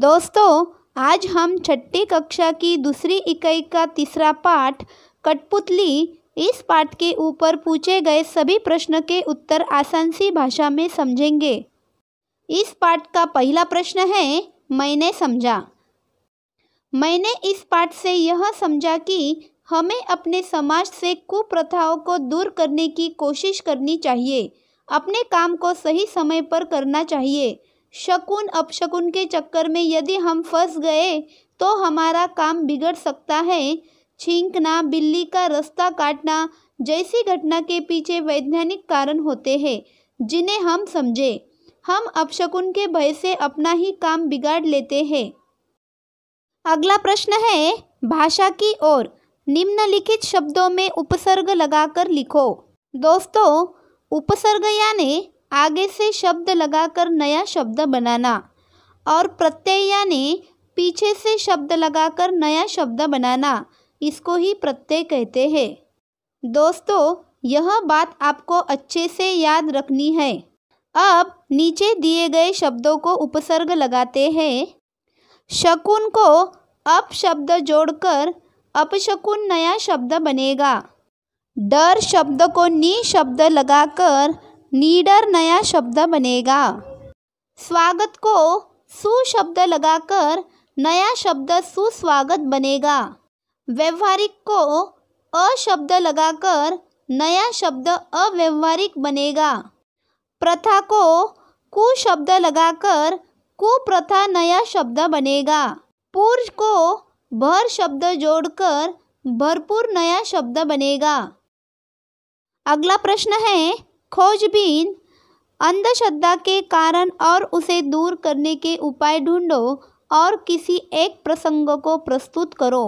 दोस्तों आज हम छठी कक्षा की दूसरी इकाई का तीसरा पाठ कठपुतली इस पाठ के ऊपर पूछे गए सभी प्रश्न के उत्तर आसान सी भाषा में समझेंगे इस पाठ का पहला प्रश्न है मैंने समझा मैंने इस पाठ से यह समझा कि हमें अपने समाज से कुप्रथाओं को दूर करने की कोशिश करनी चाहिए अपने काम को सही समय पर करना चाहिए शकुन अपशकुन के चक्कर में यदि हम फंस गए तो हमारा काम बिगड़ सकता है छींकना बिल्ली का रास्ता काटना जैसी घटना के पीछे वैज्ञानिक कारण होते हैं जिन्हें हम समझे हम अपशकुन के भय से अपना ही काम बिगाड़ लेते हैं अगला प्रश्न है भाषा की ओर निम्नलिखित शब्दों में उपसर्ग लगाकर लिखो दोस्तों उपसर्ग यानी आगे से शब्द लगाकर नया शब्द बनाना और प्रत्यय यानी पीछे से शब्द लगाकर नया शब्द बनाना इसको ही प्रत्यय कहते हैं दोस्तों यह बात आपको अच्छे से याद रखनी है अब नीचे दिए गए शब्दों को उपसर्ग लगाते हैं शकुन को अप शब्द जोड़कर अपशकुन नया शब्द बनेगा डर शब्द को नी शब्द लगाकर नीडर नया शब्द बनेगा स्वागत को सु शब्द लगाकर नया शब्द सुस्वागत बनेगा व्यवहारिक को अ शब्द लगाकर नया शब्द अव्यवहारिक बनेगा प्रथा को कु शब्द लगाकर कुप्रथा नया शब्द बनेगा पूर्व को भर शब्द जोड़कर भरपूर नया शब्द बनेगा अगला प्रश्न है खोजबीन अंधश्रद्धा के कारण और उसे दूर करने के उपाय ढूंढो और किसी एक प्रसंग को प्रस्तुत करो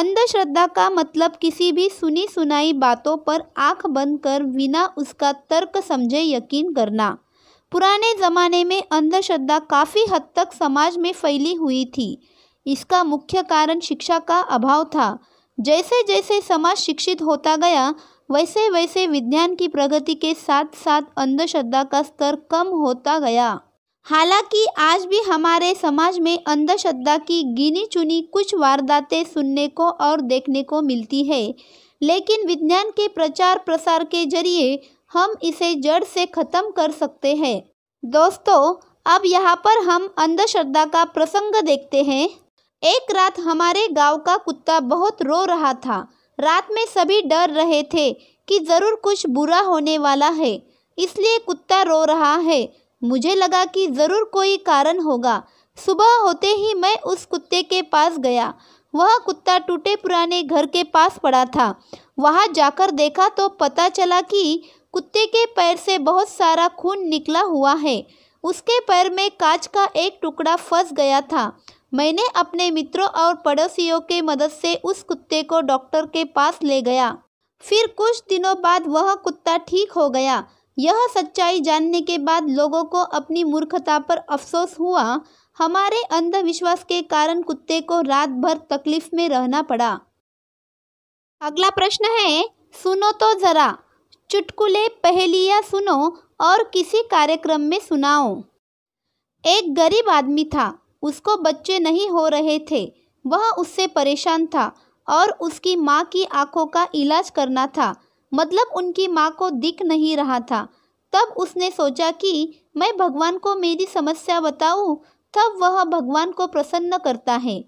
अंधश्रद्धा का मतलब किसी भी सुनी सुनाई बातों पर आंख बंद कर बिना उसका तर्क समझे यकीन करना पुराने ज़माने में अंधश्रद्धा काफ़ी हद तक समाज में फैली हुई थी इसका मुख्य कारण शिक्षा का अभाव था जैसे जैसे समाज शिक्षित होता गया वैसे वैसे विज्ञान की प्रगति के साथ साथ अंधश्रद्धा का स्तर कम होता गया हालांकि आज भी हमारे समाज में अंधश्रद्धा की गिनी चुनी कुछ वारदातें सुनने को और देखने को मिलती है लेकिन विज्ञान के प्रचार प्रसार के जरिए हम इसे जड़ से ख़त्म कर सकते हैं दोस्तों अब यहाँ पर हम अंधश्रद्धा का प्रसंग देखते हैं एक रात हमारे गांव का कुत्ता बहुत रो रहा था रात में सभी डर रहे थे कि ज़रूर कुछ बुरा होने वाला है इसलिए कुत्ता रो रहा है मुझे लगा कि ज़रूर कोई कारण होगा सुबह होते ही मैं उस कुत्ते के पास गया वह कुत्ता टूटे पुराने घर के पास पड़ा था वहाँ जाकर देखा तो पता चला कि कुत्ते के पैर से बहुत सारा खून निकला हुआ है उसके पैर में कांच का एक टुकड़ा फंस गया था मैंने अपने मित्रों और पड़ोसियों के मदद से उस कुत्ते को डॉक्टर के पास ले गया फिर कुछ दिनों बाद वह कुत्ता ठीक हो गया यह सच्चाई जानने के बाद लोगों को अपनी मूर्खता पर अफसोस हुआ हमारे अंधविश्वास के कारण कुत्ते को रात भर तकलीफ में रहना पड़ा अगला प्रश्न है सुनो तो जरा चुटकुले पहेलियाँ सुनो और किसी कार्यक्रम में सुनाओ एक गरीब आदमी था उसको बच्चे नहीं हो रहे थे वह उससे परेशान था और उसकी माँ की आंखों का इलाज करना था मतलब उनकी माँ को दिख नहीं रहा था तब उसने सोचा कि मैं भगवान को मेरी समस्या बताऊँ तब वह भगवान को प्रसन्न करता है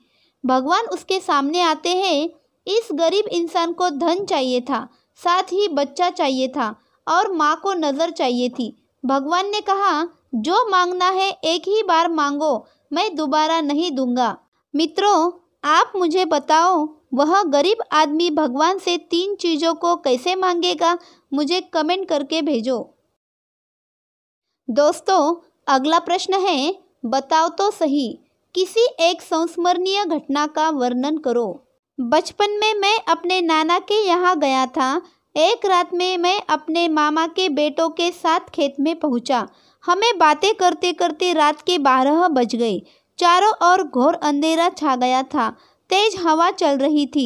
भगवान उसके सामने आते हैं इस गरीब इंसान को धन चाहिए था साथ ही बच्चा चाहिए था और माँ को नज़र चाहिए थी भगवान ने कहा जो मांगना है एक ही बार मांगो मैं दोबारा नहीं दूंगा मित्रों आप मुझे बताओ वह गरीब आदमी भगवान से तीन चीज़ों को कैसे मांगेगा मुझे कमेंट करके भेजो दोस्तों अगला प्रश्न है बताओ तो सही किसी एक संस्मरणीय घटना का वर्णन करो बचपन में मैं अपने नाना के यहाँ गया था एक रात में मैं अपने मामा के बेटों के साथ खेत में पहुंचा। हमें बातें करते करते रात के बारह बज गए चारों ओर घोर अंधेरा छा गया था तेज हवा चल रही थी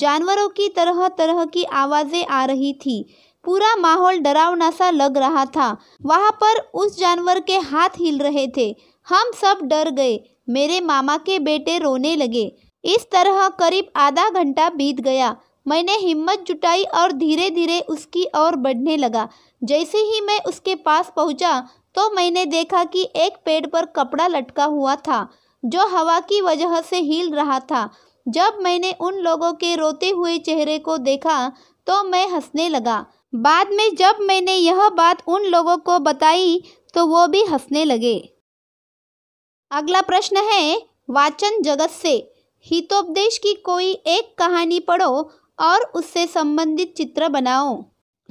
जानवरों की तरह तरह की आवाज़ें आ रही थी पूरा माहौल डरावना सा लग रहा था वहाँ पर उस जानवर के हाथ हिल रहे थे हम सब डर गए मेरे मामा के बेटे रोने लगे इस तरह करीब आधा घंटा बीत गया मैंने हिम्मत जुटाई और धीरे धीरे उसकी ओर बढ़ने लगा जैसे ही मैं उसके पास पहुंचा तो मैंने देखा कि एक पेड़ पर कपड़ा लटका हुआ था जो हवा की वजह से हिल रहा था जब मैंने उन लोगों के रोते हुए चेहरे को देखा तो मैं हंसने लगा बाद में जब मैंने यह बात उन लोगों को बताई तो वो भी हंसने लगे अगला प्रश्न है वाचन जगत से हितोपदेश की कोई एक कहानी पढ़ो और उससे संबंधित चित्र बनाओ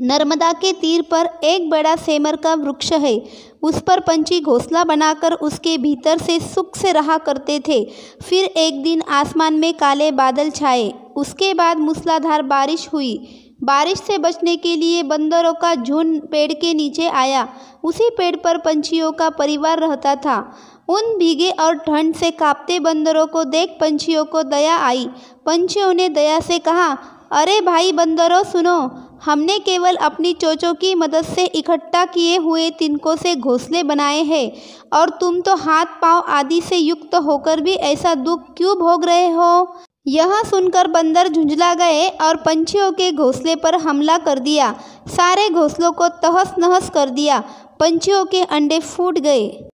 नर्मदा के तीर पर एक बड़ा सेमर का वृक्ष है उस पर पंछी घोंसला बनाकर उसके भीतर से सुख से रहा करते थे फिर एक दिन आसमान में काले बादल छाए उसके बाद मूसलाधार बारिश हुई बारिश से बचने के लिए बंदरों का झुंड पेड़ के नीचे आया उसी पेड़ पर पंछियों का परिवार रहता था उन भीगे और ठंड से कांपते बंदरों को देख पंछियों को दया आई पंछियों ने दया से कहा अरे भाई बंदरों सुनो हमने केवल अपनी चोचों की मदद से इकट्ठा किए हुए तिनकों से घोंसले बनाए हैं और तुम तो हाथ पांव आदि से युक्त होकर भी ऐसा दुख क्यों भोग रहे हो यह सुनकर बंदर झुंझला गए और पंछियों के घोंसले पर हमला कर दिया सारे घोंसलों को तहस नहस कर दिया पंछियों के अंडे फूट गए